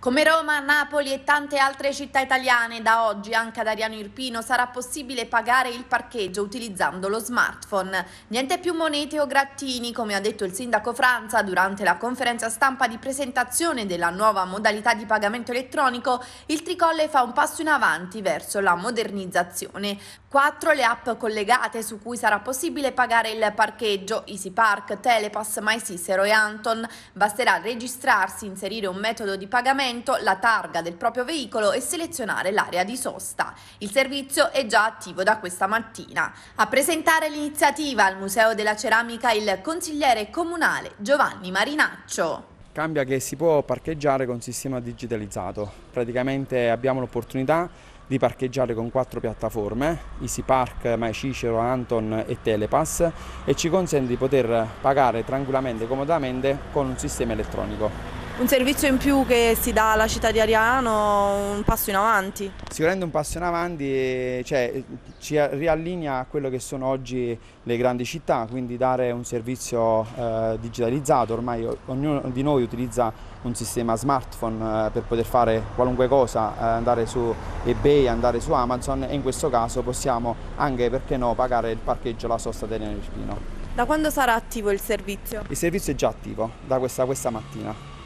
Come Roma, Napoli e tante altre città italiane, da oggi anche ad Ariano Irpino sarà possibile pagare il parcheggio utilizzando lo smartphone. Niente più monete o grattini, come ha detto il sindaco Franza durante la conferenza stampa di presentazione della nuova modalità di pagamento elettronico, il Tricolle fa un passo in avanti verso la modernizzazione. Quattro le app collegate su cui sarà possibile pagare il parcheggio, EasyPark, Telepass, MySicero e Anton. Basterà registrarsi, inserire un metodo di pagamento documento, la targa del proprio veicolo e selezionare l'area di sosta. Il servizio è già attivo da questa mattina. A presentare l'iniziativa al Museo della Ceramica il consigliere comunale Giovanni Marinaccio. Cambia che si può parcheggiare con sistema digitalizzato. Praticamente abbiamo l'opportunità di parcheggiare con quattro piattaforme, EasyPark, MyCicero, Anton e Telepass e ci consente di poter pagare tranquillamente e comodamente con un sistema elettronico un servizio in più che si dà alla città di Ariano, un passo in avanti. Sicuramente un passo in avanti, cioè, ci riallinea a quello che sono oggi le grandi città, quindi dare un servizio eh, digitalizzato, ormai ognuno di noi utilizza un sistema smartphone eh, per poter fare qualunque cosa, eh, andare su eBay, andare su Amazon e in questo caso possiamo anche, perché no, pagare il parcheggio alla sosta del Nerpino. Da quando sarà attivo il servizio? Il servizio è già attivo, da questa, questa mattina.